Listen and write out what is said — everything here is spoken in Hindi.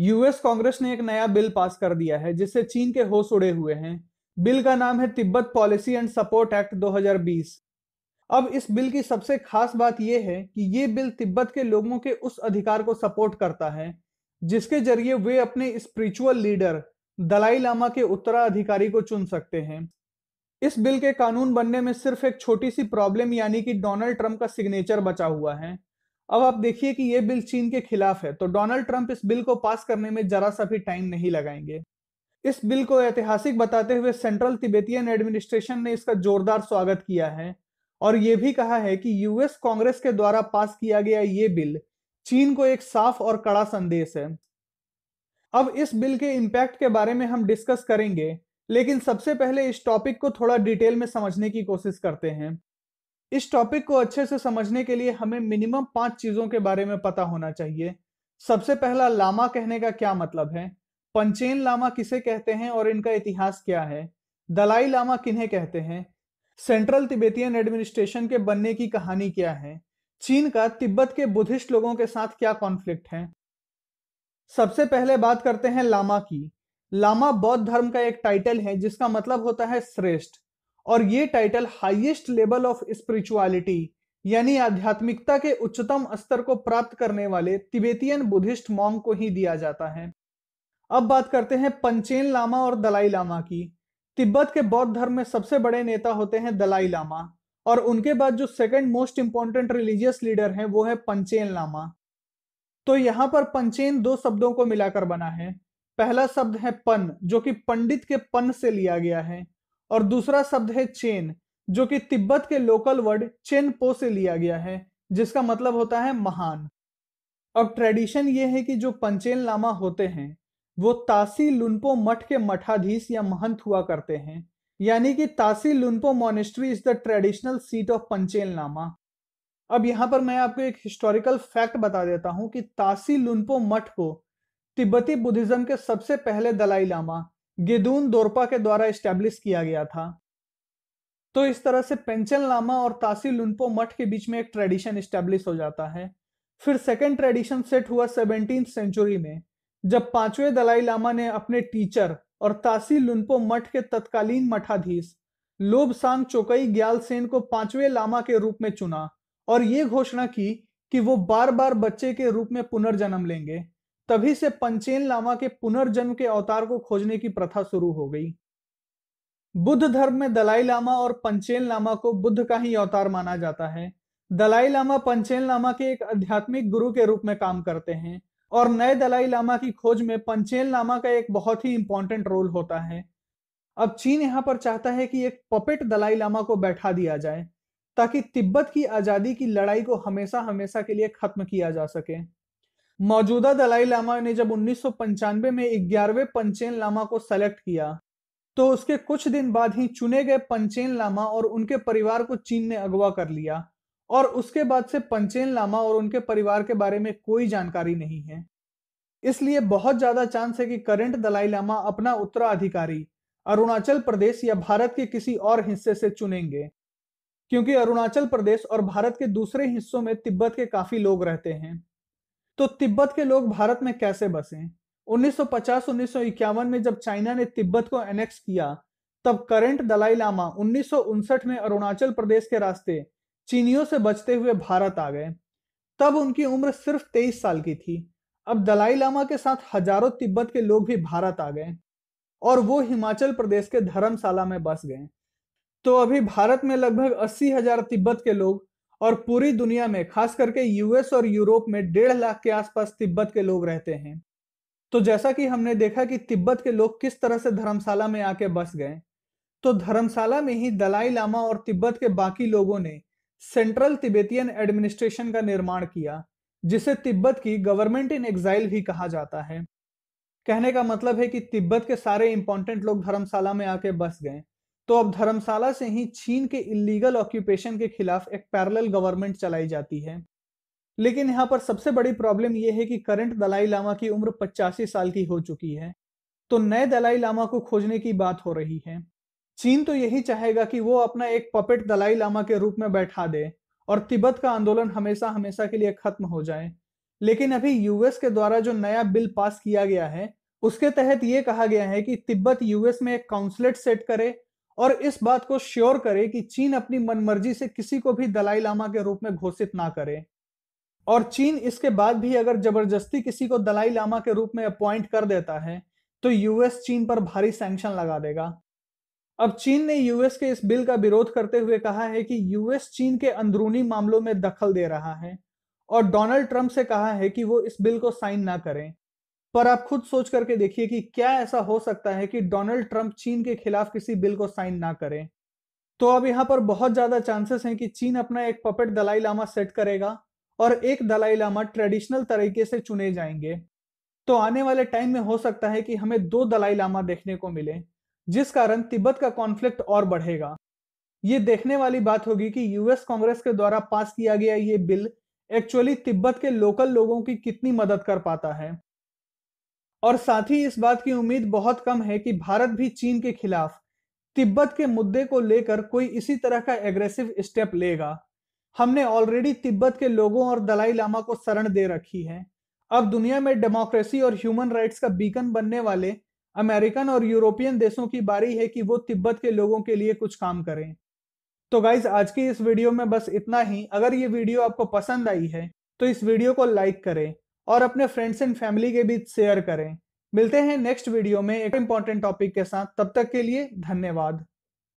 यूएस कांग्रेस ने एक नया बिल पास कर दिया है जिससे चीन के होश उड़े हुए हैं बिल का नाम है Tibet policy and support act 2020 अब इस बिल की सबसे खास बात यह है कि ये बिल तिब्बत के लोगों के उस अधिकार को सपोर्ट करता है जिसके जरिए वे अपने स्पिरिचुअल लीडर दलाई लामा के उत्तराधिकारी को चुन सकते हैं इस बिल के कानून बनने में सिर्फ एक छोटी सी प्रॉब्लम यानी कि डोनाल्ड ट्रंप का सिग्नेचर बचा हुआ है अब आप देखिए कि ये बिल चीन के खिलाफ है तो डोनाल्ड ट्रंप इस बिल को पास करने में जरा सा भी टाइम नहीं लगाएंगे इस बिल को ऐतिहासिक बताते हुए सेंट्रल तिबेतियन एडमिनिस्ट्रेशन ने इसका जोरदार स्वागत किया है और ये भी कहा है कि यूएस कांग्रेस के द्वारा पास किया गया ये बिल चीन को एक साफ और कड़ा संदेश है अब इस बिल के इम्पैक्ट के बारे में हम डिस्कस करेंगे लेकिन सबसे पहले इस टॉपिक को थोड़ा डिटेल में समझने की कोशिश करते हैं इस टॉपिक को अच्छे से समझने के लिए हमें मिनिमम पांच चीजों के बारे में पता होना चाहिए सबसे पहला लामा कहने का क्या मतलब है पंचेन लामा किसे कहते हैं और इनका इतिहास क्या है दलाई लामा किन्हें कहते हैं सेंट्रल तिब्बतियन एडमिनिस्ट्रेशन के बनने की कहानी क्या है चीन का तिब्बत के बुद्धिस्ट लोगों के साथ क्या कॉन्फ्लिक्ट है सबसे पहले बात करते हैं लामा की लामा बौद्ध धर्म का एक टाइटल है जिसका मतलब होता है श्रेष्ठ और ये title highest level of spirituality यानी आध्यात्मिकता के उच्चतम स्तर को प्राप्त करने वाले तिबेतियन बुद्धिस्ट मॉन्ग को ही दिया जाता है अब बात करते हैं पंचेन लामा और दलाई लामा की तिब्बत के बौद्ध धर्म में सबसे बड़े नेता होते हैं दलाई लामा और उनके बाद जो second most important religious leader हैं वो है पंचेन लामा तो यहां पर पंचेन दो शब्दों को मिलाकर बना है पहला शब्द है पन जो कि पंडित के पन से लिया गया है और दूसरा शब्द है चेन जो कि तिब्बत के लोकल वर्ड चेन पो से लिया गया है जिसका मतलब होता है महान अब ट्रेडिशन ये है कि जो पंचेन लामा होते हैं वो तासी लुनपो मठ के मठाधीश या महंत हुआ करते हैं यानी कि Tashi Lhunpo monastery is the traditional seat of Panchen Lama अब यहां पर मैं आपको एक हिस्टोरिकल फैक्ट बता देता हूं कि तासी लुनपो मठ को तिब्बती बुद्धिज्म के सबसे पहले दलाई लामा गेदून दोरपा के द्वारा स्टैब्लिश किया गया था तो इस तरह से पेंचल लामा और तासी लुनपो मठ के बीच में एक ट्रेडिशन स्टैब्लिश हो जाता है फिर सेकेंड ट्रेडिशन सेट हुआ सेवनटीन सेंचुरी में जब पांचवें दलाई लामा ने अपने टीचर और तासी लुनपो मठ के तत्कालीन मठाधीश सांग चोकई ग्याल सेन को पांचवें लामा के रूप में चुना और ये घोषणा की कि वो बार बार बच्चे के रूप में पुनर्जन्म लेंगे तभी से पंचेन लामा के पुनर्जन्म के अवतार को खोजने की प्रथा शुरू हो गई बुद्ध धर्म में दलाई लामा और पंचेन लामा को बुद्ध का ही अवतार माना जाता है दलाई लामा पंचेन लामा के एक आध्यात्मिक गुरु के रूप में काम करते हैं और नए दलाई लामा की खोज में पंचेन लामा का एक बहुत ही इंपॉर्टेंट रोल होता है अब चीन यहां पर चाहता है कि एक पपेट दलाई लामा को बैठा दिया जाए ताकि तिब्बत की आज़ादी की लड़ाई को हमेशा हमेशा के लिए खत्म किया जा सके मौजूदा दलाई लामा ने जब उन्नीस में ग्यारहवें पंचेन लामा को सेलेक्ट किया तो उसके कुछ दिन बाद ही चुने गए पंचेन लामा और उनके परिवार को चीन ने अगवा कर लिया और उसके बाद से पंचेन लामा और उनके परिवार के बारे में कोई जानकारी नहीं है इसलिए बहुत ज्यादा चांस है कि करंट दलाई लामा अपना उत्तराधिकारी अरुणाचल प्रदेश या भारत के किसी और हिस्से से चुनेंगे क्योंकि अरुणाचल प्रदेश और भारत के दूसरे हिस्सों में तिब्बत के काफी लोग रहते हैं तो तिब्बत के लोग भारत में कैसे बसे 1950-1951 में जब चाइना ने तिब्बत को एनेक्स किया तब करंट दलाई लामा उन्नीस में अरुणाचल प्रदेश के रास्ते चीनियों से बचते हुए भारत आ गए तब उनकी उम्र सिर्फ तेईस साल की थी अब दलाई लामा के साथ हजारों तिब्बत के लोग भी भारत आ गए और वो हिमाचल प्रदेश के धर्मशाला में बस गए तो अभी भारत में लगभग अस्सी हजार तिब्बत के लोग और पूरी दुनिया में खास करके यूएस और यूरोप में डेढ़ लाख के आसपास तिब्बत के लोग रहते हैं तो जैसा कि हमने देखा कि तिब्बत के लोग किस तरह से धर्मशाला में आके बस गए तो धर्मशाला में ही दलाई लामा और तिब्बत के बाकी लोगों ने सेंट्रल तिब्बतियन एडमिनिस्ट्रेशन का निर्माण किया जिसे तिब्बत की गवर्नमेंट इन एग्जाइल भी कहा जाता है कहने का मतलब है कि तिब्बत के सारे इंपॉर्टेंट लोग धर्मशाला में आके बस गए तो अब धर्मशाला से ही चीन के इलीगल ऑक्यूपेशन के खिलाफ एक पैरेलल गवर्नमेंट चलाई जाती है लेकिन यहाँ पर सबसे बड़ी प्रॉब्लम यह है कि करंट दलाई लामा की उम्र पचासी साल की हो चुकी है तो नए दलाई लामा को खोजने की बात हो रही है चीन तो यही चाहेगा कि वो अपना एक पपेट दलाई लामा के रूप में बैठा दे और तिब्बत का आंदोलन हमेशा हमेशा के लिए खत्म हो जाए लेकिन अभी यूएस के द्वारा जो नया बिल पास किया गया है उसके तहत ये कहा गया है कि तिब्बत यूएस में एक काउंसलेट सेट करे और इस बात को श्योर करे कि चीन अपनी मनमर्जी से किसी को भी दलाई लामा के रूप में घोषित ना करे और चीन इसके बाद भी अगर जबरदस्ती किसी को दलाई लामा के रूप में अपॉइंट कर देता है तो यूएस चीन पर भारी सैंक्शन लगा देगा अब चीन ने यूएस के इस बिल का विरोध करते हुए कहा है कि यूएस चीन के अंदरूनी मामलों में दखल दे रहा है और डोनाल्ड ट्रंप से कहा है कि वो इस बिल को साइन ना करें पर आप खुद सोच करके देखिए कि क्या ऐसा हो सकता है कि डोनाल्ड ट्रंप चीन के खिलाफ किसी बिल को साइन ना करें तो अब यहां पर बहुत ज्यादा चांसेस हैं कि चीन अपना एक पपेट दलाई लामा सेट करेगा और एक दलाई लामा ट्रेडिशनल तरीके से चुने जाएंगे तो आने वाले टाइम में हो सकता है कि हमें दो दलाई लामा देखने को मिले जिस कारण तिब्बत का कॉन्फ्लिक्ट और बढ़ेगा ये देखने वाली बात होगी कि यूएस कांग्रेस के द्वारा पास किया गया ये बिल एक्चुअली तिब्बत के लोकल लोगों की कितनी मदद कर पाता है और साथ ही इस बात की उम्मीद बहुत कम है कि भारत भी चीन के खिलाफ तिब्बत के मुद्दे को लेकर कोई इसी तरह का एग्रेसिव स्टेप लेगा हमने ऑलरेडी तिब्बत के लोगों और दलाई लामा को शरण दे रखी है अब दुनिया में डेमोक्रेसी और ह्यूमन राइट्स का बीकन बनने वाले अमेरिकन और यूरोपियन देशों की बारी है कि वो तिब्बत के लोगों के लिए कुछ काम करें तो गाइज आज की इस वीडियो में बस इतना ही अगर ये वीडियो आपको पसंद आई है तो इस वीडियो को लाइक करें और अपने फ्रेंड्स एंड फैमिली के बीच शेयर करें मिलते हैं नेक्स्ट वीडियो में एक इंपॉर्टेंट टॉपिक के साथ तब तक के लिए धन्यवाद